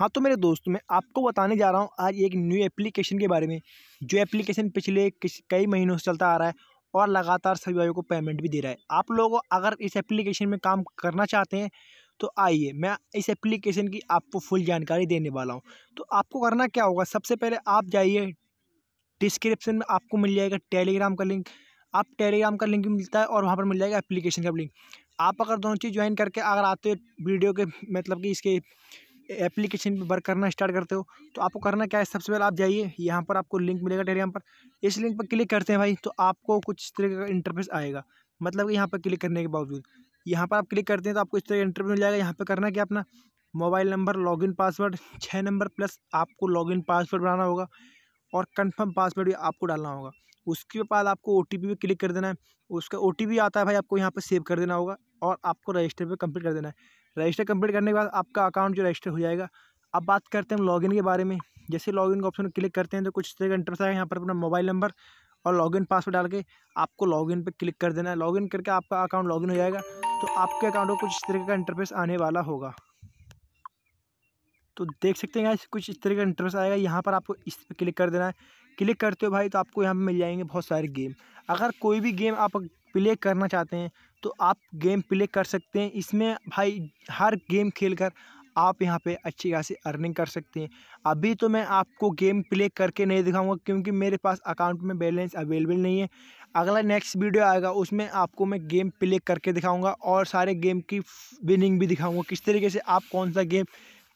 हाँ तो मेरे दोस्तों मैं आपको बताने जा रहा हूँ आज एक न्यू एप्लीकेशन के बारे में जो एप्लीकेशन पिछले कई महीनों से चलता आ रहा है और लगातार सभी भाइयों को पेमेंट भी दे रहा है आप लोग अगर इस एप्लीकेशन में काम करना चाहते हैं तो आइए मैं इस एप्लीकेशन की आपको फुल जानकारी देने वाला हूँ तो आपको करना क्या होगा सबसे पहले आप जाइए डिस्क्रिप्शन में आपको मिल जाएगा टेलीग्राम का लिंक आप टेलीग्राम का लिंक मिलता है और वहाँ पर मिल जाएगा एप्लीकेशन का लिंक आप अगर दोनों चीज़ ज्वाइन करके अगर आते हो वीडियो के मतलब कि इसके एप्लीकेशन पर वर्क करना स्टार्ट करते हो तो आपको करना क्या है सबसे पहले आप जाइए यहाँ पर आपको लिंक मिलेगा टेलीग्राम पर इस लिंक पर क्लिक करते हैं भाई तो आपको कुछ इस तरीके का इंटरफेस आएगा मतलब कि यहाँ पर क्लिक करने के बावजूद यहाँ पर आप क्लिक करते हैं तो आपको इस तरह का इंटरफेस मिल जाएगा यहाँ पर करना क्या अपना मोबाइल नंबर इन पासवर्ड छः नंबर प्लस आपको इन पासवर्ड बनाना होगा और कन्फर्म पासवर्ड भी आपको डालना होगा उसके बाद आपको ओ टी पे क्लिक कर देना है उसका ओ आता है भाई आपको यहाँ पर सेव कर देना होगा और आपको रजिस्टर पर कंप्लीट कर देना है रजिस्टर कंप्लीट करने के बाद आपका अकाउंट जो रजिस्टर हो जाएगा अब बात करते हैं हम लॉगिन के बारे में जैसे लॉगिन का ऑप्शन क्लिक करते हैं तो कुछ तरह का इंटरेस्ट आएगा यहाँ पर अपना मोबाइल नंबर और लॉगिन पासवर्ड डाल के आपको लॉगिन पर क्लिक कर देना है लॉगिन करके आपका अकाउंट लॉगिन हो जाएगा तो आपके अकाउंट को कुछ इस तरीके का इंटरफेस आने वाला होगा तो देख सकते हैं यहाँ कुछ इस तरह का इंटरफेस आएगा यहाँ पर आपको इस पर क्लिक कर देना है क्लिक करते हो भाई तो आपको यहाँ पर मिल जाएंगे बहुत सारे गेम अगर कोई भी गेम आप प्ले करना चाहते हैं तो आप गेम प्ले कर सकते हैं इसमें भाई हर गेम खेल कर आप यहाँ पे अच्छी खासी अर्निंग कर सकते हैं अभी तो मैं आपको गेम प्ले करके नहीं दिखाऊंगा क्योंकि मेरे पास अकाउंट में बैलेंस अवेलेबल नहीं है अगला नेक्स्ट वीडियो आएगा उसमें आपको मैं गेम प्ले करके दिखाऊंगा और सारे गेम की विनिंग भी दिखाऊंगा किस तरीके से आप कौन सा गेम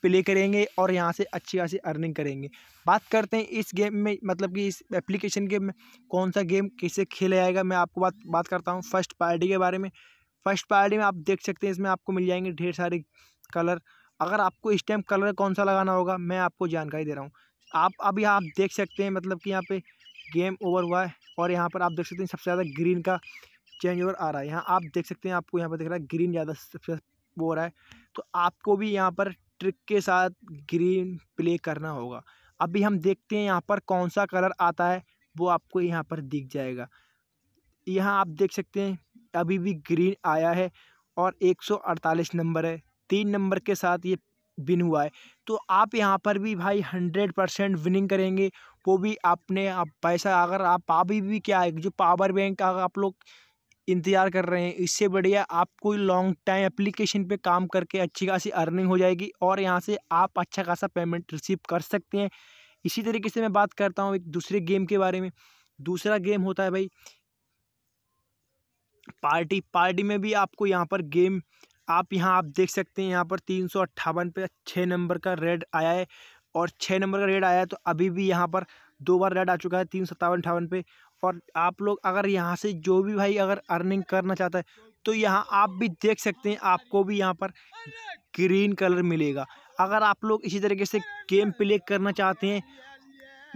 प्ले करेंगे और यहाँ से अच्छी खासी अर्निंग करेंगे बात करते हैं इस गेम में मतलब कि इस एप्लीकेशन के में कौन सा गेम कैसे खेला जाएगा मैं आपको बात बात करता हूँ फर्स्ट पार्टी के बारे में फर्स्ट पार्टी में आप देख सकते हैं इसमें आपको मिल जाएंगे ढेर सारे कलर अगर आपको इस टाइम कलर कौन सा लगाना होगा मैं आपको जानकारी दे रहा हूँ आप अब यहाँ आप देख सकते हैं मतलब कि यहाँ पर गेम ओवर हुआ है और यहाँ पर आप देख सकते हैं सबसे ज़्यादा ग्रीन का चेंज ओवर आ रहा है यहाँ आप देख सकते हैं आपको यहाँ पर दिख रहा है ग्रीन ज़्यादा सबसे वो हो रहा है तो आपको भी यहाँ पर ट्रिक के साथ ग्रीन प्ले करना होगा अभी हम देखते हैं यहाँ पर कौन सा कलर आता है वो आपको यहाँ पर दिख जाएगा यहाँ आप देख सकते हैं अभी भी ग्रीन आया है और 148 नंबर है तीन नंबर के साथ ये विन हुआ है तो आप यहाँ पर भी भाई हंड्रेड परसेंट विनिंग करेंगे वो भी आपने आप पैसा अगर आप अभी भी क्या है जो पावर बैंक आप लोग इंतज़ार कर रहे हैं इससे बढ़िया आप कोई लॉन्ग टाइम एप्लीकेशन पे काम करके अच्छी खासी अर्निंग हो जाएगी और यहाँ से आप अच्छा खासा पेमेंट रिसीव कर सकते हैं इसी तरीके से मैं बात करता हूँ एक दूसरे गेम के बारे में दूसरा गेम होता है भाई पार्टी पार्टी में भी आपको यहाँ पर गेम आप यहाँ आप देख सकते हैं यहाँ पर तीन सौ अट्ठावन पे छः नंबर का रेड आया है और छः नंबर का रेड आया है तो अभी भी यहाँ पर दो बार रेड आ चुका है तीन सत्तावन अठावन पे और आप लोग अगर यहाँ से जो भी भाई अगर अर्निंग करना चाहता है तो यहाँ आप भी देख सकते हैं आपको भी यहाँ पर ग्रीन कलर मिलेगा अगर आप लोग इसी तरीके से गेम प्ले करना चाहते हैं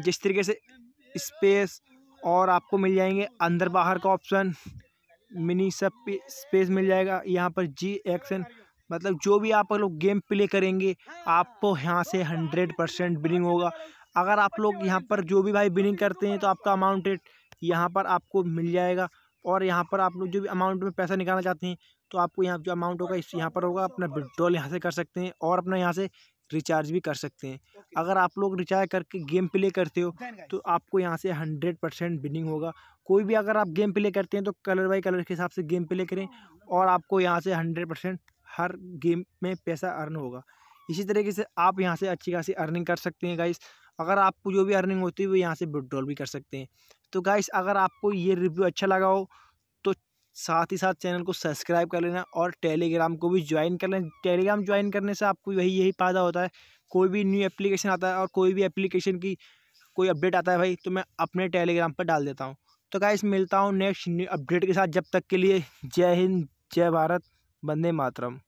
जिस तरीके से स्पेस और आपको मिल जाएंगे अंदर बाहर का ऑप्शन मिनी सब स्पेस मिल जाएगा यहाँ पर जी एक्शन मतलब जो भी आप लोग गेम प्ले करेंगे आपको यहाँ से हंड्रेड परसेंट बिलिंग होगा अगर आप लोग यहाँ पर जो भी भाई बिलिंग करते हैं तो आपका अमाउंट यहाँ पर आपको मिल जाएगा और यहाँ पर आप लोग जो भी अमाउंट में पैसा निकालना चाहते हैं तो आपको यहाँ जो अमाउंट होगा इस यहाँ पर होगा अपना विड्रॉल यहाँ से कर सकते हैं और अपना यहाँ से रिचार्ज भी कर सकते हैं अगर आप लोग रिचार्ज करके गेम प्ले करते हो तो आपको यहाँ से हंड्रेड परसेंट बिनिंग होगा कोई भी अगर आप गेम प्ले करते हैं तो कलर बाई कलर के हिसाब से गेम प्ले करें oh, और आपको यहाँ से हंड्रेड परसेंट हर गेम में पैसा अर्न होगा इसी तरीके से आप यहाँ से अच्छी खासी अर्निंग कर सकते हैं गाइस अगर आपको जो भी अर्निंग होती है वो यहाँ से विड्रॉल भी कर सकते हैं तो गाइस अगर आपको ये रिव्यू अच्छा लगा हो तो साथ ही साथ चैनल को सब्सक्राइब कर लेना और टेलीग्राम को भी ज्वाइन कर लेना टेलीग्राम ज्वाइन करने से आपको वही यही फ़ायदा होता है कोई भी न्यू एप्लीकेशन आता है और कोई भी एप्लीकेशन की कोई अपडेट आता है भाई तो मैं अपने टेलीग्राम पर डाल देता हूँ तो गाइस मिलता हूँ नेक्स्ट न्यू अपडेट के साथ जब तक के लिए जय हिंद जय भारत वंदे मातरम